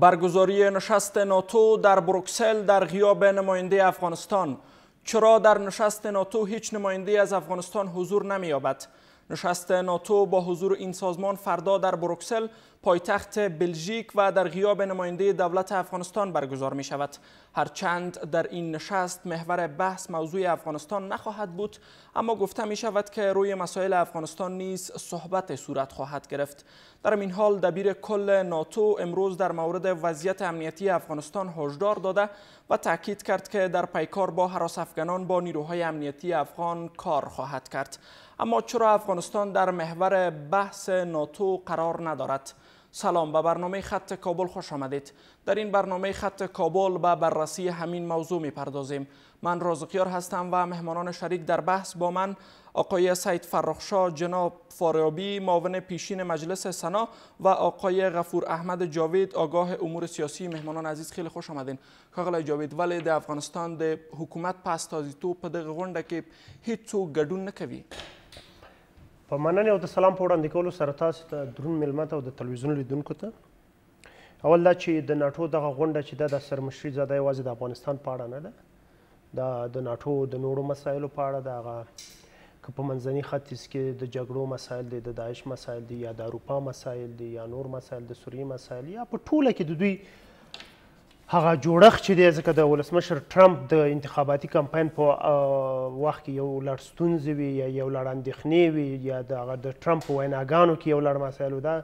برگزاری نشست ناتو در بروکسل در غیاب نماینده افغانستان چرا در نشست ناتو هیچ نماینده از افغانستان حضور نمییابد نشست ناتو با حضور این سازمان فردا در بروکسل پایتخت بلژیک و در غیاب نماینده دولت افغانستان برگزار می شود. هرچند در این نشست محور بحث موضوع افغانستان نخواهد بود اما گفته می شود که روی مسائل افغانستان نیز صحبت صورت خواهد گرفت. در این حال دبیر کل ناتو امروز در مورد وضعیت امنیتی افغانستان هشدار داده و تاکید کرد که در پیکار با حراس افغانان با نیروهای امنیتی افغان کار خواهد کرد. اما چرا افغانستان در محور بحث ناتو قرار ندارد؟ سلام به برنامه خط کابل خوش آمدید در این برنامه خط کابل به بررسی همین موضوع می پردازیم من رازقیار هستم و مهمانان شریک در بحث با من آقای سید فرخشا جناب فاریابی معاون پیشین مجلس سنا و آقای غفور احمد جاوید آگاه امور سیاسی مهمانان عزیز خیلی خوش آمدین کاغل جاوید ولی در افغانستان در حکومت پستازی تو پدق غنده غونډه هیچ گدون گدون نکوی په مننې او د سلام په وړاندې کولو سره تاسو ته درون ملمه ته او د تلویزیون لیدونکو ته اول دا چې د ناټو دغه غونډه چې دا د سرمشري زاده یوازې د افغانستان په اړه نه ده دا د ناټو د نورو مسایلو په اړه د هغه که په منځني ختیځ کې د جګړو مسایل دي د داعش مسایل دي یا د اروپا مسایل دي یا نور مسایل د سوریې مسایل یا په ټوله کې د دوی هغه جوړښت چې دی ځکه د ولسمشر ټرمپ د انتخاباتي کمپاین په وخت کې یو لړ ستونزې وي یا یو لړ اندېښنې وي یا د هغه د ټرمپ په ویناګانو کې یو لړ مسایل ده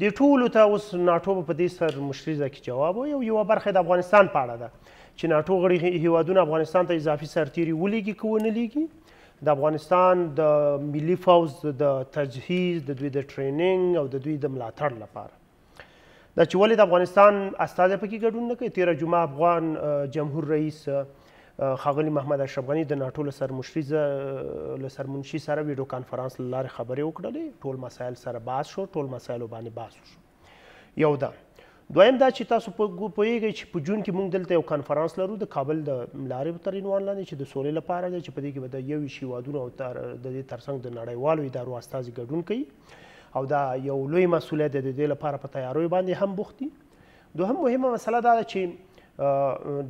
دې ټولو ته اوس ناټو په دې سر مشریزه کې جواب وایي او یوه برخه د افغانستان په اړه ده چې ناټو غړي هیوادونه افغانستان ته اضافي سرتیري ولیږي که ونه لیږي د افغانستان د ملي فوز د تجهیز د دوی د ټریننګ او د دوی د ملاتړ لپاره دا چې ولې د افغانستان استاد پکې ګډون نه کوي تیره جمعه افغان جمهور رئیس خاغلی محمد اشرف غنی د ناتو له سرمشري له سرمنشي سره ویډیو کانفرنس لاره خبرې وکړلې ټول مسایل سره باس شو ټول مسایل باندې باس شو یو دا دویم دا چې تاسو په پوهیږئ چې په جون کې موږ دلته یو کانفرنس لرو د کابل د لارې تر عنوان لاندې چې د سولې لپاره دی چې په دې کې به د یوې شي وادونو او د دې ترڅنګ د نړیوالو ادارو استازي ګډون کوي او دا یو لوی مسولیت د دې لپاره په تیاروي باندې هم بوخت دي دوهم مهمه مسله دا ده چې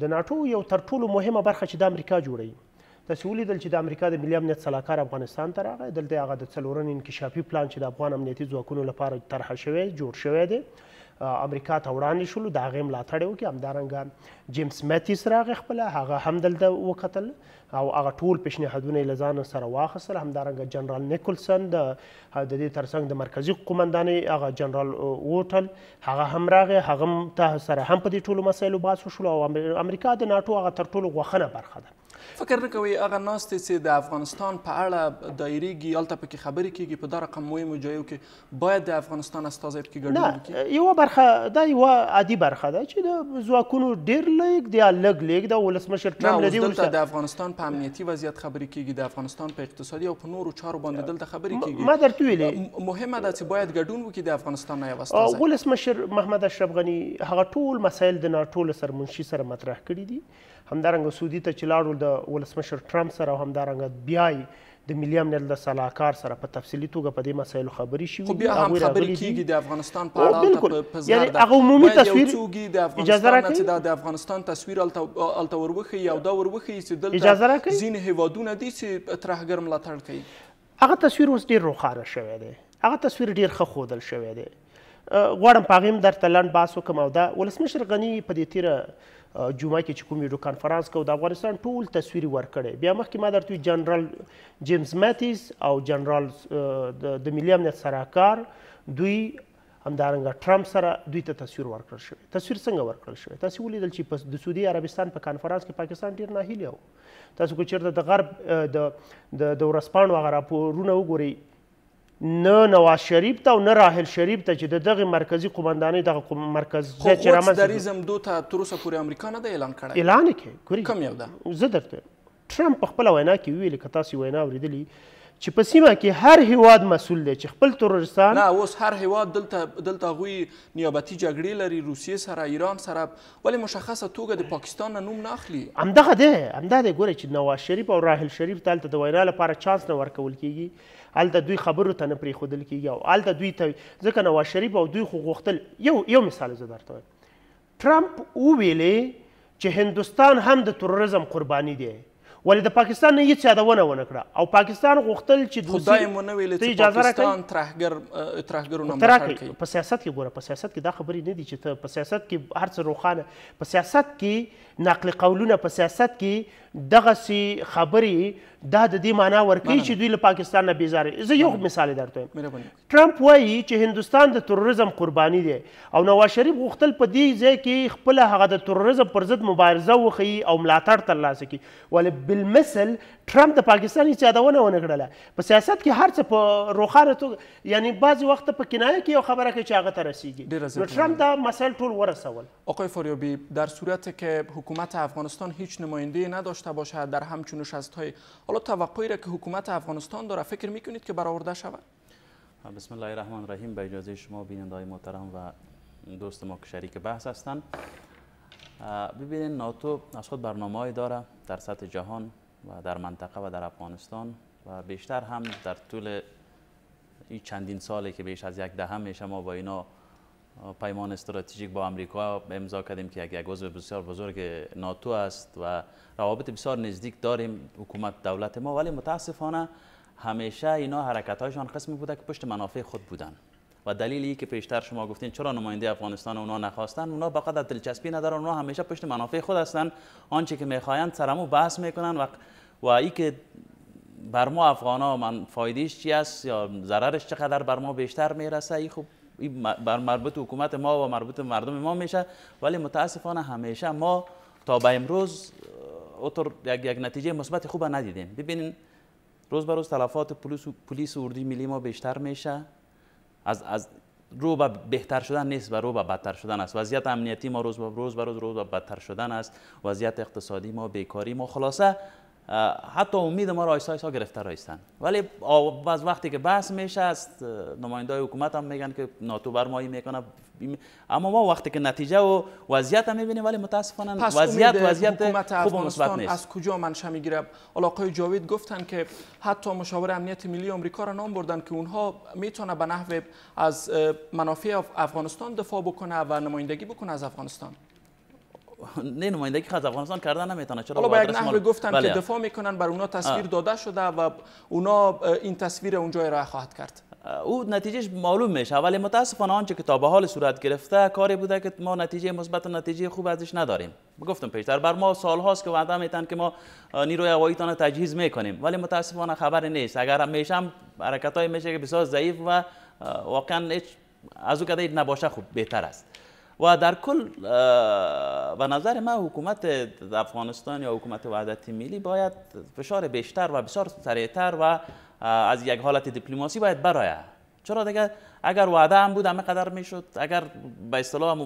د ناتو یو تر ټولو مهمه برخه چې د امریکا جوړوي تاسو ولیدل چې د امریکا د ملي امنیت صلاحکار افغانستان ته راغی دلته هغه د څلورن انکشافي پلان چې د افغان امنیتي ځواکونو لپاره طرحه شوی جوړ شوی دی امریکا ته وړاندې شولو د هغې ملاتړ یې وکړي همدارنګه جیمس میتیس راغی خپله هغه هم دلته وکتل او هغه ټول پیشنهادونه یې له ځانه سره واخیستل همدارنګه جنرال نیکلسن د د دې ترڅنګ د مرکزي قومندانې هغه جنرال ووټل هغه هم راغی هغه ته سره هم په دې ټولو مسایلو بحث وشول او امریکا د ناټو هغه تر ټولو غوښنه برخه ده فکر نه کوي هغه ناستې چې د افغانستان په اړه دایریږي هلته پکې خبرې کیږي په دا رقم مهمو ځایو کې باید د افغانستان استازی پکې ګډون وکړي یوه برخه دا یوه عادي برخه ده چې د ځواکونو ډېر لږ دی لږ لږ د ولسمشر ټرمپ له دې وروسته د افغانستان په امنیتي وضعیت خبرې کیږي د افغانستان په اقتصادي او په نورو چارو باندې دلته خبرې کیږي ما درته ویلې مهمه ده چې باید ګډون وکړي د افغانستان نه یو استازی ولسمشر محمد اشرف غني هغه ټول مسایل د ناټو له سرمنشي سره مطرح کړي دي همدارنګه سعودي ته چې لاړو د ولسمشر ټرمپ سره او همدارنګه بیای د ملي امنیت د صلاحکار سره په تفصیلي توګه په دې مسایلو خبري شي خو بیا هم خبرې کیږي د افغانستان په اړه په یعنی هغه عمومي تصویر اجازه راکړي چې د افغانستان تصویر الته وروخي او دا وروخي چې دلته ځین هیوادونه دي چې ترهګر ملاتړ کوي هغه تصویر اوس ډیر روښانه شوی دی هغه تصویر ډیر ښه ښودل شوی دی غواړم په هغې هم درته لنډ بحث وکړم او دا ولسمشر غني په دې تیره جمعه کې چې کوم ویډیو کانفرنس کو د افغانستان ټول تصویر ورکړي بیا مخکې ما درته جنرال جیمز ماتیس او جنرال د ملي امنیت سراکار دوی همدارنګه ټرمپ سره دوی ته تصویر ورکړل شوی تصویر څنګه ورکړل شوی تاسو ولیدل چې پس د سعودي عربستان په کانفرنس کې پاکستان ډیر ناهیلی و تاسو کو چیرته د غرب د د ورسپان وغیرہ راپورونه وګورئ نه نواز شریف ته او نه راحل شریف ته چې د دغه مرکزی قومندانۍ دغه مرکز چې رامنځته دو ته تر اوسه پورې امریکا نه دی اعلان کړی اعلان یې کړی کوم یو ده زه درته ټرمپ په خپله وینا کې ویلي که تاسو وینا اورېدلي چې په سیمه کې هر هیواد مسول دی چې خپل ترورستان نه اوس هر هیواد دلته دلته هغوی نیابتي جګړې لري روسیې سره ایران سره ولې مشخصه توګه د پاکستان نه نوم نه اخلي همدغه دی همدا دی ګورئ چې نواز شریف او راحل شریف ته هلته د وینا لپاره چانس نه ورکول کیږي هلته دوی خبرو ته نه پرېښودل کېږي او هلته دوی ته ځکه نواز شریف او دوی خو غوښتل یو یو مثال زه درته وایم ټرمپ وویلې چې هندوستان هم د تروریزم قرباني دی ولې د پاکستان نه هیڅ یادونه ونه کړه او پاکستان غوښتل چې د خدای مو نه ویلې چې پاکستان ترهګر ترهګرونه مخه کوي په سیاست کې ګوره په سیاست کې دا خبرې نه دي چې ته په سیاست کې هر څه روښانه په سیاست کې نقل قولونه په سیاست کې دغه سي خبرې دا د دې معنا ورکوي چې دوی له پاکستان نه بیزاره زه یو مثال درته وایم ټرمپ وایي چې هندستان د تروریزم قرباني دی او نواز شریف غوښتل په دې ځای کې خپل هغه د تروریزم پر ضد مبارزه وخی او ملاتړ ترلاسه کړي ولې بالمثل ترامپ د پاکستان هیڅ یادونه ونه کړله په سیاست کې هر څه په روښانه توګه یعنی بعضې وخت په کنایه کې یو خبره کوي چې هغه ته رسیږي نو ترامپ دا مسایل ټول ورسول آقای فاریابی در صورت که حکومت افغانستان هیچ نماینده نداشته باشد در همچون های حالا توقعی را که حکومت افغانستان داره فکر میکنید که برآورده شود بسم الله الرحمن الرحیم به اجازه شما بیننده های محترم و دوست ما که شریک بحث هستند ببینید ناتو از خود برنامه داره در سطح جهان و در منطقه و در افغانستان و بیشتر هم در طول این چندین سالی که بیش از یک دهم میشه ما با اینا پیمان استراتژیک با امریکا امضا کردیم که یک عضو بسیار بزرگ ناتو است و روابط بسیار نزدیک داریم حکومت دولت ما ولی متاسفانه همیشه اینا حرکت هایشان قسمی بوده که پشت منافع خود بودن و دلیلی که پیشتر شما گفتین چرا نماینده افغانستان اونا نخواستن اونا به قدر دلچسپی ندارن اونا همیشه پشت منافع خود هستن آنچه که میخواین سرمو بحث میکنن و و ای که بر ما افغان ها من فایدهش چی است یا ضررش چقدر بر ما بیشتر میرسه ای خب بر مربوط حکومت ما و مربوط مردم ما میشه ولی متاسفانه همیشه ما تا به امروز اطور یک, یک نتیجه مثبت خوب ندیدیم ببینین روز به روز تلفات پلیس پلیس اردی ملی ما بیشتر میشه از, از رو به بهتر شدن نیست و رو به بدتر شدن است وضعیت امنیتی ما روز به روز به روز, روز بدتر شدن است وضعیت اقتصادی ما بیکاری ما خلاصه حتی امید ما را ها گرفته رایستن ولی از وقتی که بحث میشه است نماینده حکومت هم میگن که ناتو برمایی میکنه اما ما وقتی که نتیجه و وضعیت هم میبینیم ولی متاسفانه وضعیت وضعیت خوب نیست از کجا منشه میگیره علاقه جاوید گفتن که حتی مشاور امنیت ملی آمریکا را نام بردن که اونها میتونه به نحو از منافع افغانستان دفاع بکنه و نمایندگی بکنه از افغانستان نه نمایندگی که افغانستان کردن نمیتونه چرا حالا یک گفتن که بله. دفاع میکنن بر اونا تصویر داده شده و اونا این تصویر اونجا را خواهد کرد او نتیجهش معلوم میشه ولی متاسفانه آنچه که تا به حال صورت گرفته کاری بوده که ما نتیجه مثبت و نتیجه خوب ازش نداریم گفتم پیشتر بر ما سالهاست که وعده میتن که ما نیروی هوایی تان تجهیز میکنیم ولی متاسفانه خبر نیست اگر میشم حرکت های میشه که بسیار ضعیف و واقعا از او کده نباشه خوب بهتر است و در کل به نظر من حکومت افغانستان یا حکومت وحدت ملی باید فشار بیشتر و بسیار سریعتر و از یک حالت دیپلماسی باید برایه چرا دیگه اگر وعده هم بود همه قدر میشد اگر به اصطلاح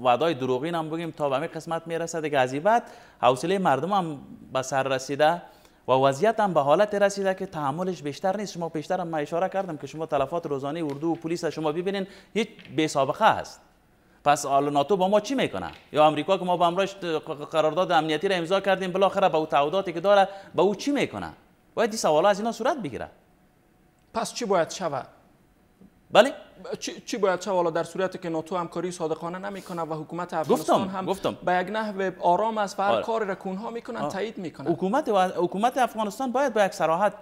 به های دروغین هم بگیم تا به همه قسمت میرسد دیگه از بعد حوصله مردم هم به سر رسیده و وضعیت هم به حالت رسیده که تحملش بیشتر نیست شما بیشتر هم اشاره کردم که شما تلفات روزانه اردو و پلیس شما ببینین هیچ بی سابقه است پس آل ناتو با ما چی میکنه یا آمریکا که ما با امرایش قرارداد امنیتی را امضا کردیم بالاخره با او تعهداتی که داره با او چی میکنه باید این سوال از اینا صورت بگیره پس چی باید شود بله چی, چی باید چه حالا در صورتی که ناتو همکاری صادقانه نمیکنه و حکومت افغانستان هم گفتم. به یک نحو آرام است و هر آره. کاری را میکنن تایید میکنن حکومت حکومت افغانستان باید با یک صراحت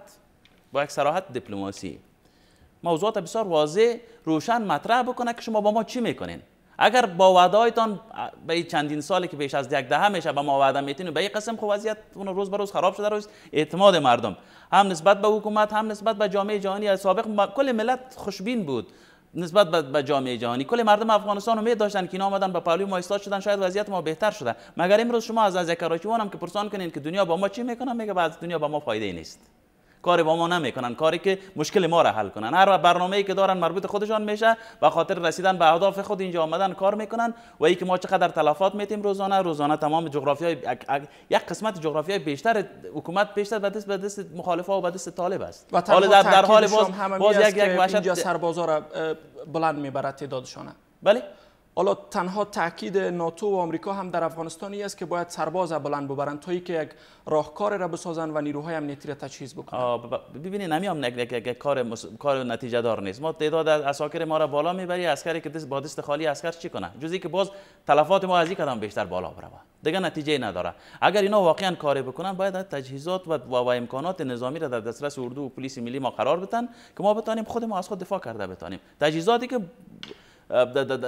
با یک صراحت دیپلماسی موضوعات بسیار واضح روشن مطرح بکنه که شما با ما چی میکنین اگر با وعدهایتان به چندین سالی که بیش از یک دهه میشه به ما وعده میتین به این قسم خو خب وضعیت اون روز به روز خراب شده روز اعتماد مردم هم نسبت به حکومت هم نسبت به جامعه جهانی از سابق کل ملت خوشبین بود نسبت به جامعه جهانی کل مردم افغانستان امید داشتن که اینا آمدن به پالوی ما ایستاد شدن شاید وضعیت ما بهتر شده مگر امروز شما از از کراچی هم که پرسان کنین که دنیا با ما چی میکنه میگه بعد دنیا با ما فایده نیست کاری با ما نمیکنن کاری که مشکل ما را حل کنن هر ای که دارن مربوط خودشان میشه و خاطر رسیدن به اهداف خود اینجا آمدن کار میکنن و ای که ما چقدر تلفات میتیم روزانه روزانه تمام جغرافیای یک قسمت جغرافیای بیشتر حکومت بیشتر به دست به دست و به دست طالب است و حال در, در حال باز باز یک یک اینجا سربازا بلند میبرد تعدادشان بله حالا تنها تاکید ناتو و آمریکا هم در افغانستانی است که باید سرباز بلند ببرند تا که یک راهکار را بسازند و نیروهای امنیتی را تجهیز بکنند ببینید نمی هم کار کار نتیجه دار نیست ما تعداد اساکر ما را بالا میبری اسکری که دست با دست خالی عسکر چی کنه جزی که باز تلفات ما از این بیشتر بالا بره دیگه نتیجه نداره اگر اینا واقعا کار بکنن باید تجهیزات و, و, امکانات نظامی را در دسترس اردو و پلیس ملی ما قرار بدن که ما بتانیم خود ما از خود دفاع کرده بتانیم تجهیزاتی که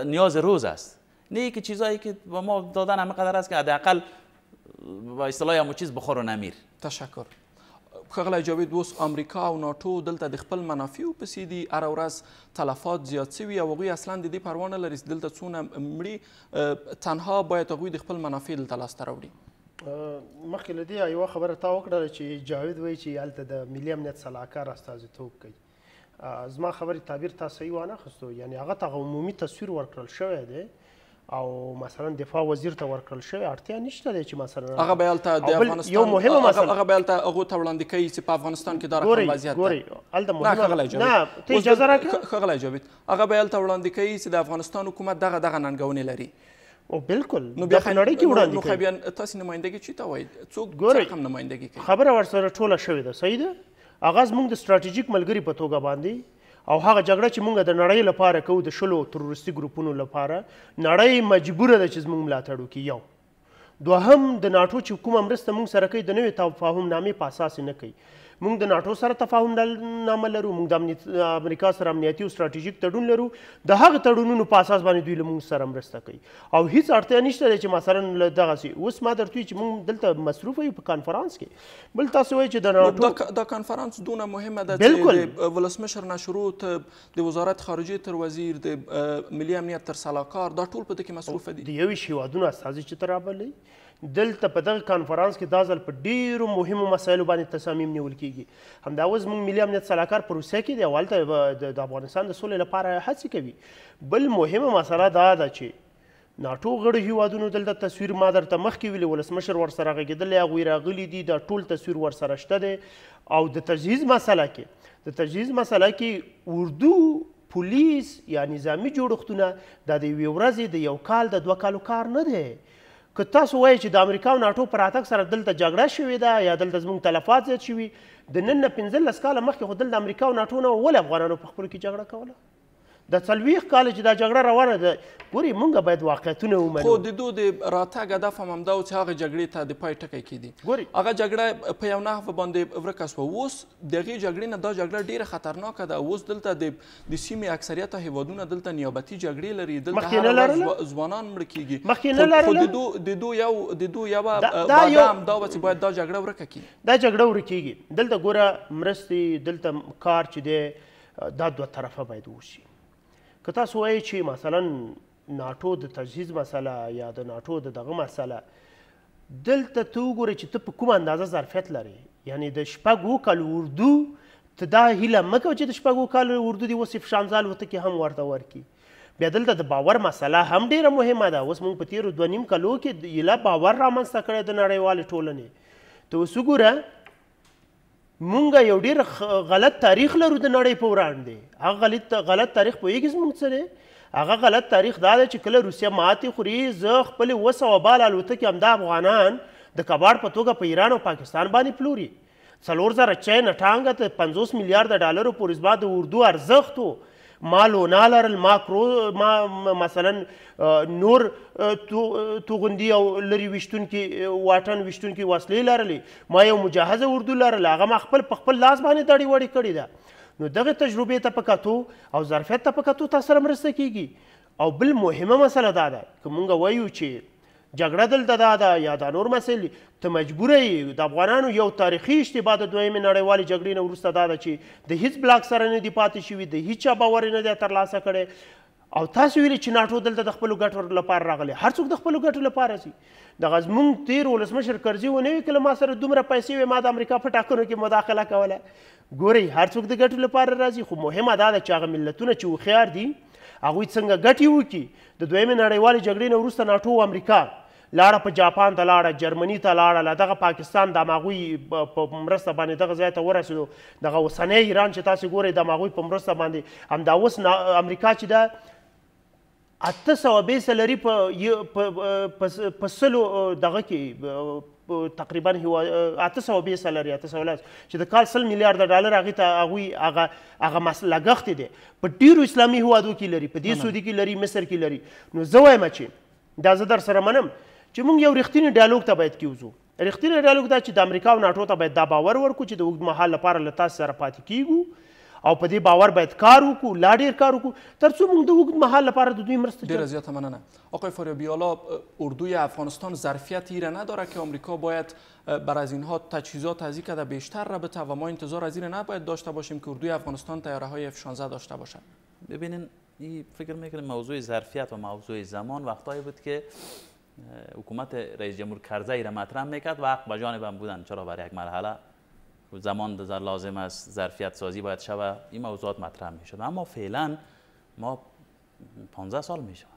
نیاز روز است نه که چیزایی که به ما دادن همه قدر است که حداقل با اصطلاح همو چیز بخور و نمیر تشکر خغلی جاوید اوس امریکا او ناتو دلته د خپل منافعو پسې دي هره ورځ تلفات زیات سوي او هغوی اصلا د دې پروا نه لري دلته څونه مړي تنها باید هغوی د خپل منافع دلته لاسته راوړي مخکې له دې یوه خبره تا وکړله چې جاوید وایي چې هلته د ملي امنیت سلاحکار استازیتوب کوي زما خبرې تعبیر تا صحیح وانه خستو یعنی هغه ته عمومي تصویر ورکړل شوی دی او مثلا دفاع وزیر ته ورکړل شوی اړتیا نشته دی چې مثلا هغه به الته د افغانستان یو مهمه مسله هغه به الته هغه ته وړاندې کوي چې په افغانستان کې دا رقم وضعیت ګوري الته مهمه نه ته اجازه راکړه خغله جابت هغه به الته وړاندې کوي چې د افغانستان حکومت دغه دغه ننګونې لري او بالکل نو بیا نړۍ کې وړاندې کوي نو خو بیا تاسو نمائندګي چی ته وایي څوک څوک هم نمائندګي کوي خبره ورسره ټوله شوې ده صحیح ده هغه زموږ د ستراتیژیک ملګری په توګه باندې او هغه جګړه چې موږ د نړۍ لپاره کوو د شلو تروریستي ګروپونو لپاره نړۍ مجبوره ده چې زموږ ملاتړ وکړي یو دوهم د ناتو چې کومه مرسته موږ سره کوي د نوې تفاهم نامې په اساس نه کوي موږ د ناتو سره تفاهم نامه لرو موږ د امریکا سره امنیتي او ستراتیژیک تړون لرو د هغه تړونونو په اساس باندې دوی له موږ سره مرسته کوي او هیڅ اړتیا نشته چې مثلا له دغسې اوس ما درته چې موږ دلته مصروفه یو په کانفرانس کې بل تاسو وایئ چې د ناتو دا کانفرانس دونه مهمه ده چې ولسمشر ناشروط د وزارت خارجه تر وزیر د ملي امنیت تر سلاکار دا ټول په دې کې مصروفه دي د یوې هیوادونو استازي چې تر راغلی دلته په دغه کانفرانس کې دا ځل په ډیرو مهمو مسایلو باندې تصامیم نیول کیږي همدا اوس موږ ملي امنیت سلاکار پروسه کې دی او هلته د افغانستان د سولې لپاره هڅې کوي بل مهمه مسله دا ده چې ناټو غړو هیوادونو دلته تصویر ما درته مخکې ویلي ولسمشر ورسره غږېدلی هغوی راغلي دي دا ټول تصویر ورسره شته دی او د تجهیز مسله کې د تجهیز مسله کې اردو پولیس یا نظامی جوړښتونه دا د یوې ورځې د یو کال د دوه کالو کار نه دی که تاسو وایئ چې د امریکا او ناټو په راتګ سره دلته جګړه شوې ده یا دلته زموږ تلفات زیات شوي د نن نه پنځلس کاله مخکې خو دلته امریکا او ناټو نه ولې افغانانو په خپلو کې جګړه کوله د څلوېښت کاله چې دا جګړه روانه ده ګورې موږ باید واقعیتونه ومنو خو د دوی د راتګ هدف هم همدا و چې هغه جګړې ته د پای ټکی کېدي ګورې هغه جګړه په یو نحوه باندې ورکه شوه اوس د هغې جګړې نه دا جګړه ډېره خطرناکه ده اوس دلته د د سیمې اکثریته هیوادونه دلته نیابتي جګړې لري دلته ځوانان مړه کېږي مخکې نه لرله د دوی یو د دوی یوه واده همدا وه چې باید دا جګړه ورکه کړي دا جګړه ورکېږي دلته ګوره مرستې دلته کار چې دی دا دوه طرفه باید وشي که تاسو وایئ چې مثلا ناټو د تجهیز مسله یا د ناټو د دغه مسله دلته ته وګورې چې ته په کومه اندازه ظرفیت لري یعنی د شپږو کالو اردو ته دا هیله مه کوه چې د شپږو کالو اردو دې اوس افشانځه الوتکې هم ورته ورکړي بیا دلته د باور مسله هم ډیره مهمه ده اوس موږ په تیرو دوه نیم کلو کې ایله باور رامنځته کړی د نړیوالې ټولنې ته اوس وګوره مونږ یو ډیر غلط تاریخ لرو د نړۍ په وړاندې هغه غلط غلط تاریخ پوهیږي زموږ څه دی هغه غلط تاریخ دا دی چې کله روسیه ماتې خوري زه خپلې اوه سوه بال الوتکې همدا افغانان د کباړ په توګه په ایران او پاکستان باندې پلوري څلور زره چین ټانګه ته پنځوس میلیارده ډالرو پورې زما د اردو ارزښت و ما لونا لرل ما کرو ما مثلا نور توغندي او لري وشتونکي واټن وشتونکي وسلې لرلې ما یو مجهزه اردو لرله هغه ما خپل په خپل لاس باندې دړې وړې کړې ده نو دغه تجربې ته په کتو او ظرفیت ته په کتو تاسو سره مرسته کیږي او بل مهمه مسله دا ده که مونږ وایو چې جګړه دلته دا ده یا دا نور مسلې ته مجبوره یې د افغانانو یو تاریخي اشتباه د دویمې نړیوالې جګړې نه وروسته دا ده چې د هیڅ بلاک سره نه دي پاتې شوي د هیچا باور نه دی ترلاسه کړی او تاسو ویلي چې ناټو دلته د خپلو ګټو لپاره راغلی هر څوک د خپلو ګټو لپاره سي دغه زموږ تیر ولسمشر کرزي ونه وي کله ما سره دومره پیسې وې ما د امریکا په ټاکنو کې مداخله کوله ګورئ هر څوک د ګټو لپاره راځي خو مهمه دا ده چې هغه ملتونه چې هوښیار دي هغوی څنګه ګټې وکړي د دویمې نړیوالې جګړې نه وروسته ناټو امریکا لاړه په جاپان ته لاړه جرمني ته لاړه له دغه پاکستان د ماغوی په مرسته باندې دغه ځای ته ورسېدو دغه اوسنی ایران چې تاسو ګورئ د ماغوی په مرسته باندې همدا اوس امریکا چې ده اته سوه بیسه لري په په سلو دغه کې تقریبا هوا 820 لري 810 چې د کال 100 میلیارډ ډالر هغه ته هغه هغه هغه مسله غخت دي په ډیرو اسلامي هوادو کې لري په دې سعودي کې لري مصر کې لري نو زه وایم چې دا زه در سره منم چې موږ یو رښتینی ډایالوګ ته باید کیوزو رښتینی ډایالوګ دا چې د امریکا او ناتو ته باید دا باور ورکړو چې د وګد محل لپاره لتا سره پاتې کیږو او په باور باید کار وکړو لا کار وکړو تر څو موږ د اوږد مهال لپاره د دوی مرسته ډیر زیات مننه آقای فاریابیالا اردوی افغانستان ظرفیت ایره نداره که آمریکا باید بر از اینها تجهیزات از کرده بیشتر را بته و ما انتظار از این نباید داشته باشیم که اردوی افغانستان تیاره های اف داشته باشد ببینین فکر میکنیم موضوع ظرفیت و موضوع زمان وقتایی بود که حکومت رئیس جمهور کرزی را مطرح میکرد و حق به جانبم بودن چرا برای یک مرحله زمان لازم است ظرفیت سازی باید شود این موضوعات مطرح می شود اما فعلا ما 15 سال می شود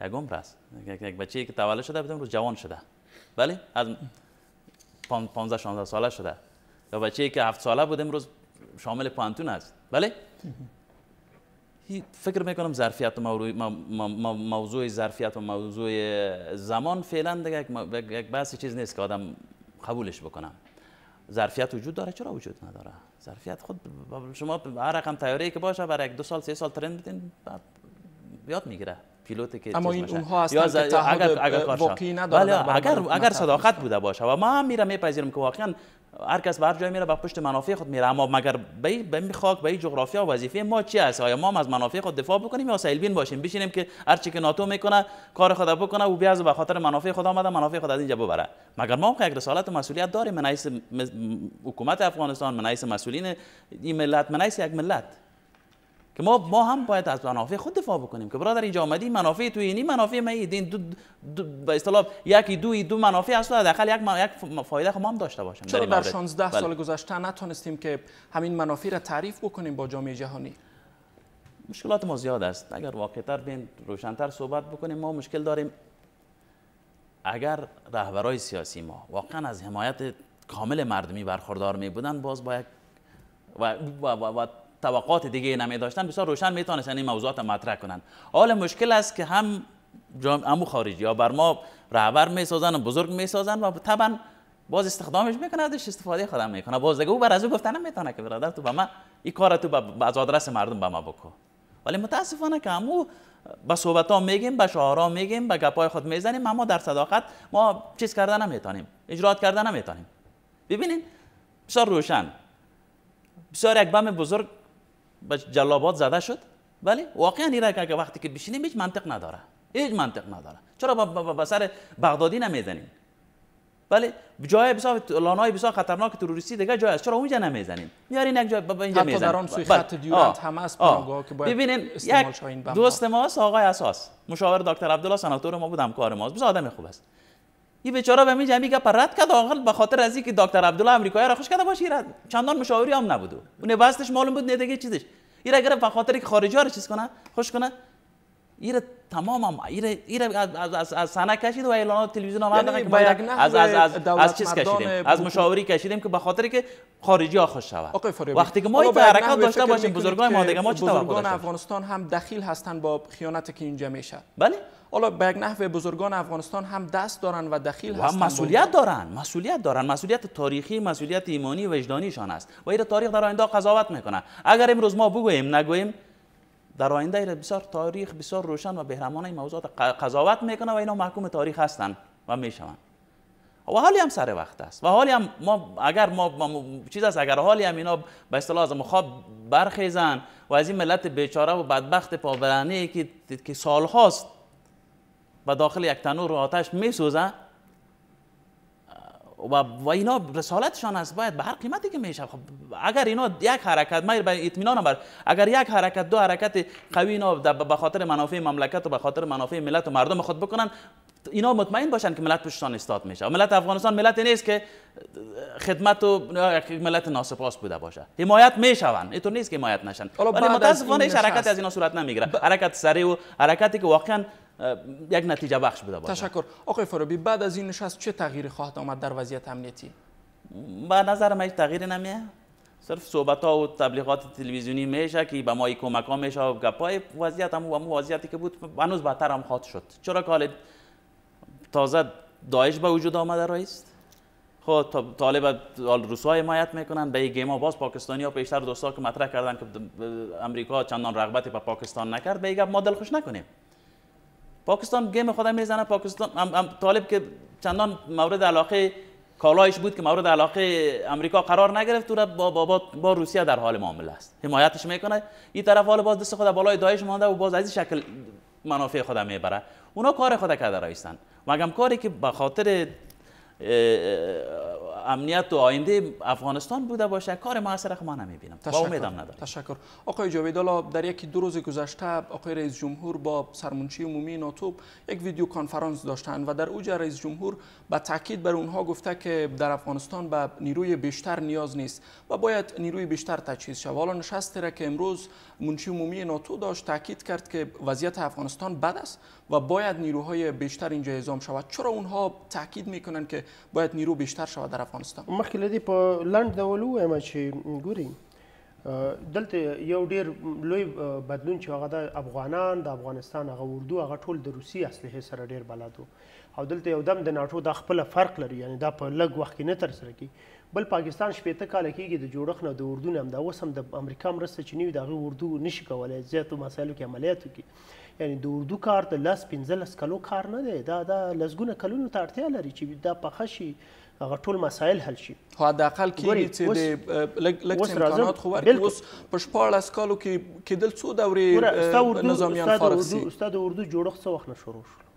یک عمر است یک بچه که تولد شده بدون روز جوان شده بله از 15 16 ساله شده یا بچه که 7 ساله بود امروز شامل پانتون است بله فکر میکنم ظرفیت موضوع ظرفیت و موضوع زمان فعلا دیگه یک بحث چیز نیست که آدم قبولش بکنم ظرفیت وجود داره چرا وجود نداره ظرفیت خود شما هر رقم تیاره که باشه برای یک دو سال سه سال ترند بدین یاد میگیره پیلوتی که اما این اونها هستن که تعهد اگر, واقعی بله، اگر, اگر صداقت بوده باشه و ما میرم، میره میپذیرم که واقعا هر کس بر جای میره به پشت منافع خود میره اما مگر به این خاک به این جغرافیا و وظیفه ما چی است آیا ما هم از منافع خود دفاع بکنیم یا سیلبین باشیم بشینیم که هر چی که ناتو میکنه کار خود بکنه و بیاز به خاطر منافع خود آمده منافع خود از اینجا ببره مگر ما هم یک رسالت و مسئولیت داریم من حکومت افغانستان من مسئولین این ملت من یک ملت که ما ما هم باید از منافع خود دفاع بکنیم که برادر اینجا آمدی منافع تو اینی منافع ما دین دو, به اصطلاح یکی دوی دو منافع است داخل یک یک فایده خب ما هم داشته باشیم چرا در, 16 بله. سال گذشته نتونستیم که همین منافع را تعریف بکنیم با جامعه جهانی مشکلات ما زیاد است اگر واقعتر روشن روشنتر صحبت بکنیم ما مشکل داریم اگر رهبرای سیاسی ما واقعا از حمایت کامل مردمی برخوردار می بودن باز با یک و, و, و توقعات دیگه نمی داشتن بسیار روشن میتونستن این موضوعات مطرح کنند. حال مشکل است که هم امو خارجی یا بر ما رهبر میسازن و بزرگ میسازن و طبعا باز استخدامش میکنه استفاده خودم میکنه باز دیگه او بر از او گفتن نمیتونه که برادر تو به من این کار تو از آدرس مردم به ما بکن ولی متاسفانه که امو با صحبت ها میگیم به ها میگیم به گپای خود میزنیم اما در صداقت ما چیز کردن نمیتونیم اجرات کردن نمیتونیم ببینین بسیار روشن بسیار یک بم بزرگ به جلابات زده شد ولی واقعا این که وقتی که بشینیم هیچ منطق نداره هیچ منطق نداره چرا به سر بغدادی نمیزنیم ولی جای بسیار لانای بسیار خطرناک تروریستی دیگه جای است چرا اونجا نمیزنیم میارین یک جای اینجا میزنیم در آن سوی بله. خط دیورند که باید دوست ماست آقای اساس مشاور دکتر عبدالله سناتور ما بود همکار ما بسیار آدم خوب است این بیچاره به می جمعی پر رد کرد آقل به خاطر از اینکه دکتر عبدالله آمریکایی را خوش کرده باشه ایراد چندان مشاوری هم نبود اون بستش معلوم بود نه دیگه چیزش این اگر به خاطر که خارجی ها رو چیز کنه خوش کنه ایره تمام هم ایره, ایره از از از سنه کشید و اعلانات تلویزیون هم یعنی از از از از چیز کشیدیم از مشاوری کشیدیم که به خاطر که خارجی ها خوش شود وقتی که ما این حرکت داشته باشیم بزرگان ما دیگه ما چه بزرگان افغانستان هم دخیل هستن با خیانت که اینجا میشه بله حالا به یک بزرگان افغانستان هم دست دارن و دخیل و مسئولیت دارن مسئولیت دارن مسئولیت تاریخی مسئولیت ایمانی و وجدانیشان است و این تاریخ در آینده قضاوت میکنه اگر امروز ما بگوییم نگوییم در آینده ای بسیار تاریخ بسیار روشن و بهرمانه این موضوعات قضاوت میکنه و اینا محکوم تاریخ هستند و میشوند و حالی هم سر وقت است و حالی هم ما اگر ما, چیز است اگر حالی هم اینا به اصطلاح از مخاب برخیزن و از این ملت بیچاره و بدبخت پاورانه که که سالهاست و داخل یک تنور و آتش می و, و اینا رسالتشان است باید به هر قیمتی که میشه خب، اگر اینا یک حرکت مایر به اطمینان بر اگر یک حرکت دو حرکت قوی اینا به خاطر منافع مملکت و به خاطر منافع ملت و مردم خود بکنن اینا مطمئن باشن که ملت پشتان استاد میشه ملت افغانستان ملت نیست که خدمت و ملت ناسپاس بوده باشه حمایت میشون اینطور نیست که حمایت نشن ولی متاسفانه هیچ حرکت از اینا صورت نمیگیره حرکت سری و حرکتی که واقعا یک نتیجه بخش بوده باشه تشکر آقای فرابی بعد از این نشست چه تغییری خواهد آمد در وضعیت امنیتی به نظر من تغییری نمیه صرف صحبت ها و تبلیغات تلویزیونی میشه که به ما کمک ها میشه گپای وضعیت هم و وضعیتی که بود هنوز بهتر هم خواهد شد چرا که تازه داعش به وجود آمده رئیس خب طالب روسا حمایت میکنن به گیم باز پاکستانی ها پیشتر دوستا که مطرح کردن که امریکا چندان رغبتی به پاکستان نکرد به گپ ما دل خوش نکنیم پاکستان گیم خودم میزنه پاکستان طالب که چندان مورد علاقه کالایش بود که مورد علاقه امریکا قرار نگرفت و با, با, با, با روسیه در حال معامله است حمایتش میکنه این طرف حال باز دست خود بالای دایش مانده و باز از این شکل منافع خود میبره اونا کار خود کرده رایستن مگم کاری که به خاطر امنیت و آینده افغانستان بوده باشه کار اثر ما نمیبینم با امیدم ندارم تشکر آقای جاویدالا در یکی دو روز گذشته آقای رئیس جمهور با سرمنشی عمومی ناتو یک ویدیو کانفرانس داشتند و در اوج رئیس جمهور با تاکید بر اونها گفته که در افغانستان به نیروی بیشتر نیاز نیست و باید نیروی بیشتر تجهیز شود حالا نشستی که امروز منشی عمومی ناتو داشت تاکید کرد که وضعیت افغانستان بد است و باید نیروهای بیشتر اینجا اعزام شود چرا اونها تاکید میکنن که باید نیرو بیشتر شود در افغانستان مخکې لدی په لند ډول وایم چې ګوري دلته یو ډیر لوی بدلون چې هغه د افغانان د افغانستان هغه اردو هغه ټول د روسي اسلحه سره ډیر بلادو او دلته یو دم د ناتو د خپل فرق لري یعنی دا په لګ وخت کې نه تر سره کی بل پاکستان شپېته کال کېږي د جوړښت نه د اردو نه هم دا اوس هم د امریکا مرسته چې نوي د هغې اردو نشي کولی زیاتو مسایلو کې عملیاتو کې یعنی د اردو کار د لس پنځلس کلو کار نه دی دا دا لسګونه کلونو ته اړتیا لري چې دا پخه شي هغه ټول مسایل حل شي خو حداقل کېږي چې د لږ امکانات خو ورکړي اوس په شپاړلس کالو کې کېدل څو دورې نظامیان فارغ سي استاد اردو جوړښت څه وخت نه شروع شو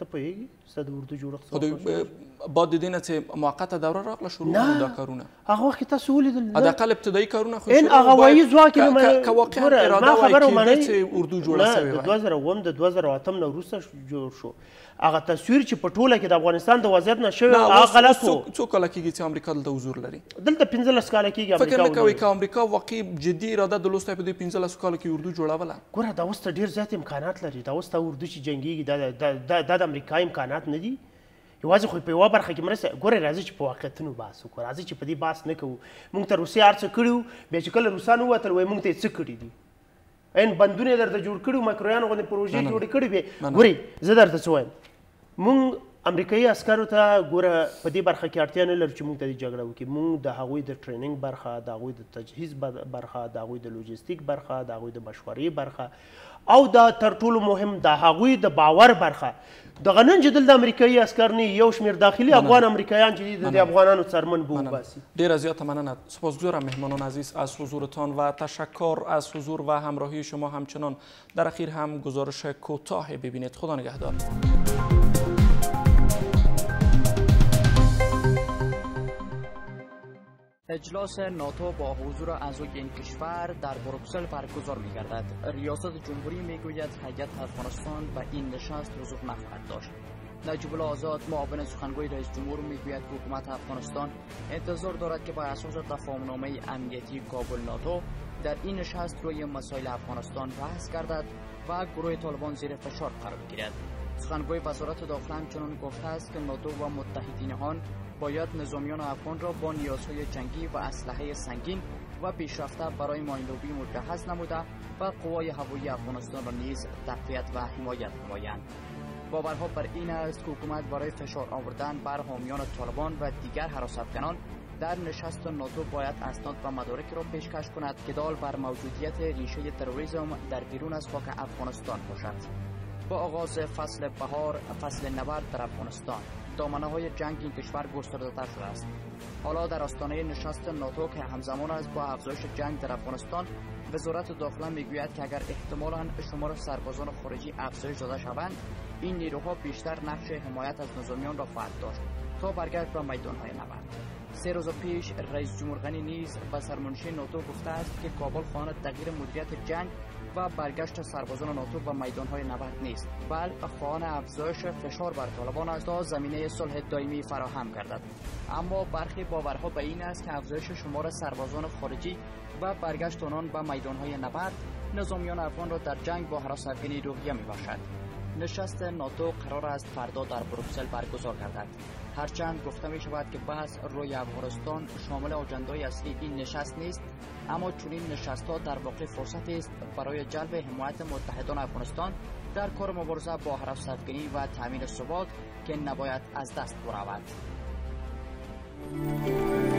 ته پوهېږي ستا د اردو جوړښت خو دوی بعد د دې نه چې موقته دوره راغله شروع نه دا کارونه هغه وخت کې تاسو ولیدل د اقل ابتدایي کارونه خو ان هغه وایي ځواک که واقعا اراده وایي چې اردو جوړه شوې وه د 2000 د 2008 نه وروسته جوړ شو هغه تصویر چې په ټوله کې د افغانستان د وضعیت نه شوی هغه غلط و څو کاله کېږي چې امریکا دلته حضور لري دلته پنځلس کاله کېږي فکر نه کوئ که امریکا واقعي جدي اراده درلوستی په دې پنځلسو کالو کې اردو جوړوله ګوره دا اوس ډېر زیات امکانات لري دا اوس اردو چې جنګېږي دا د امریکا امکانات نه دي یوازې خو په یوه برخه کې مرسته ګوره راځي چې په واقعیتونو بحث وکړو راځي چې په دې بحث نه کوو موږ ته روسیې هر څه کړي وو بیا چې کله روسان ووتل وایي موږ ته یې څه کړي دي عین بندونه یې درته جوړ کړي وو مکرویانو غوندې پروژې جوړې کړې وې ګورئ زه درته څه وایم مونږ امریکایي عسکرو ته ګوره په دې برخه کې اړتیا نه لرو چې مونږ ته د جګړه وکړي مونږ د هغوی د ټریننګ برخه د هغوی د تجهیز برخه د هغوی د لوجستیک برخه د هغوی د مشورې برخه او دا تر ټولو مهم د هغوی د باور برخه د غنن چې دلته امریکایي عسكر نه یو شمیر داخلي افغان امریکایان چې د افغانانو سرمن بود بسی ډیر زیات تمنا سپاسگزارم مهمانان عزیز از حضورتان و تشکر از حضور و همراهی شما همچنان در اخیر هم گزارش کوتاه ببینید خدا نگهدار اجلاس ناتو با حضور اعضای این کشور در بروکسل برگزار می گردد ریاست جمهوری می گوید هیئت افغانستان به این نشست حضور نخواهد داشت نجیب الله آزاد معاون سخنگوی رئیس جمهور میگوید که حکومت افغانستان انتظار دارد که با اساس تفاهمنامه امنیتی کابل ناتو در این نشست روی مسائل افغانستان بحث گردد و گروه طالبان زیر فشار قرار گیرد سخنگوی وزارت داخل همچنان گفته است که ناتو و متحدین آن باید نظامیان افغان را با نیازهای جنگی و اسلحه سنگین و پیشرفته برای مایندوبی مجهز نموده و قوای هوایی افغانستان را نیز تقویت و حمایت نمایند باورها بر این است که حکومت برای فشار آوردن بر حامیان طالبان و دیگر افغانان در نشست ناتو باید اسناد و مدارک را پیشکش کند که دال بر موجودیت ریشه تروریسم در بیرون از خاک افغانستان باشد با آغاز فصل بهار فصل نبرد در افغانستان دامنه های جنگ این کشور گسترده شده است حالا در آستانه نشست ناتو که همزمان است با افزایش جنگ در افغانستان وزارت داخله میگوید که اگر احتمالا شمار سربازان خارجی افزایش داده شوند این نیروها بیشتر نقش حمایت از نظامیان را خواهد داشت تا برگشت به میدانهای نبرد سه روز پیش رئیس جمهور غنی نیز به سرمنشی ناتو گفته است که کابل خواهد تغییر مدیریت جنگ و برگشت سربازان ناتو به میدانهای نبرد نیست بل خواهان افزایش فشار بر طالبان است تا زمینه صلح دائمی فراهم گردد اما برخی باورها به این است که افزایش شمار سربازان خارجی و برگشت آنان به میدانهای نبرد نظامیان افغان را در جنگ با حراس افغانی روحیه نشست ناتو قرار است فردا در بروکسل برگزار گردد هرچند گفته می شود که بحث روی افغانستان شامل اجندای اصلی این نشست نیست اما چنین نشست ها در واقع فرصتی است برای جلب حمایت متحدان افغانستان در کار مبارزه با هرفصدگینی و تامین ثبات که نباید از دست برود